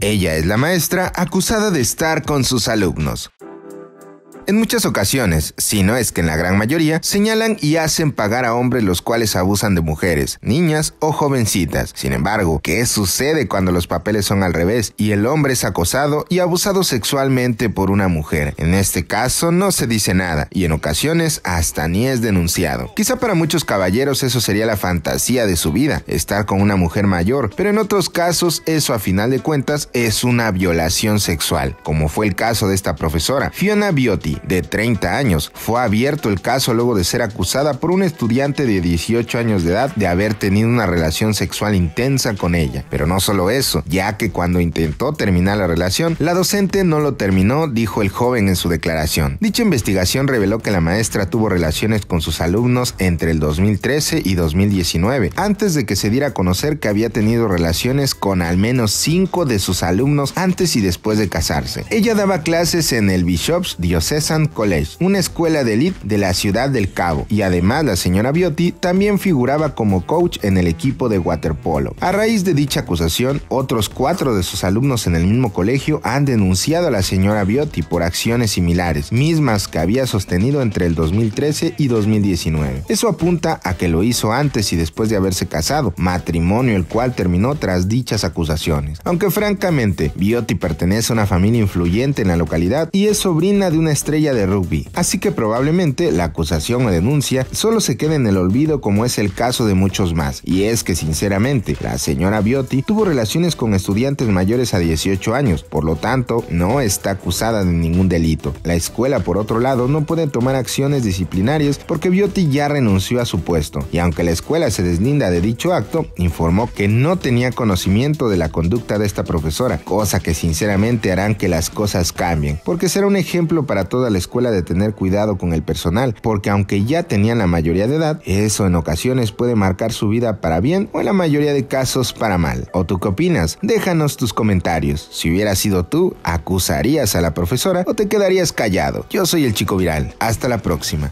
Ella es la maestra acusada de estar con sus alumnos. En muchas ocasiones, si no es que en la gran mayoría, señalan y hacen pagar a hombres los cuales abusan de mujeres, niñas o jovencitas. Sin embargo, ¿qué sucede cuando los papeles son al revés y el hombre es acosado y abusado sexualmente por una mujer? En este caso no se dice nada y en ocasiones hasta ni es denunciado. Quizá para muchos caballeros eso sería la fantasía de su vida, estar con una mujer mayor, pero en otros casos eso a final de cuentas es una violación sexual, como fue el caso de esta profesora, Fiona Biotti, de 30 años. Fue abierto el caso luego de ser acusada por un estudiante de 18 años de edad de haber tenido una relación sexual intensa con ella. Pero no solo eso, ya que cuando intentó terminar la relación, la docente no lo terminó, dijo el joven en su declaración. Dicha investigación reveló que la maestra tuvo relaciones con sus alumnos entre el 2013 y 2019, antes de que se diera a conocer que había tenido relaciones con al menos 5 de sus alumnos antes y después de casarse. Ella daba clases en el Bishops Diocese College, una escuela de elite de la ciudad del Cabo, y además la señora Biotti también figuraba como coach en el equipo de waterpolo. A raíz de dicha acusación, otros cuatro de sus alumnos en el mismo colegio han denunciado a la señora Biotti por acciones similares, mismas que había sostenido entre el 2013 y 2019. Eso apunta a que lo hizo antes y después de haberse casado, matrimonio el cual terminó tras dichas acusaciones. Aunque francamente, Biotti pertenece a una familia influyente en la localidad y es sobrina de una estrella de rugby, así que probablemente la acusación o denuncia solo se quede en el olvido como es el caso de muchos más, y es que sinceramente la señora Biotti tuvo relaciones con estudiantes mayores a 18 años, por lo tanto no está acusada de ningún delito. La escuela por otro lado no puede tomar acciones disciplinarias porque Biotti ya renunció a su puesto, y aunque la escuela se deslinda de dicho acto, informó que no tenía conocimiento de la conducta de esta profesora, cosa que sinceramente harán que las cosas cambien, porque será un ejemplo para todos toda la escuela de tener cuidado con el personal, porque aunque ya tenían la mayoría de edad, eso en ocasiones puede marcar su vida para bien o en la mayoría de casos para mal. ¿O tú qué opinas? Déjanos tus comentarios. Si hubieras sido tú, ¿acusarías a la profesora o te quedarías callado? Yo soy el chico viral. Hasta la próxima.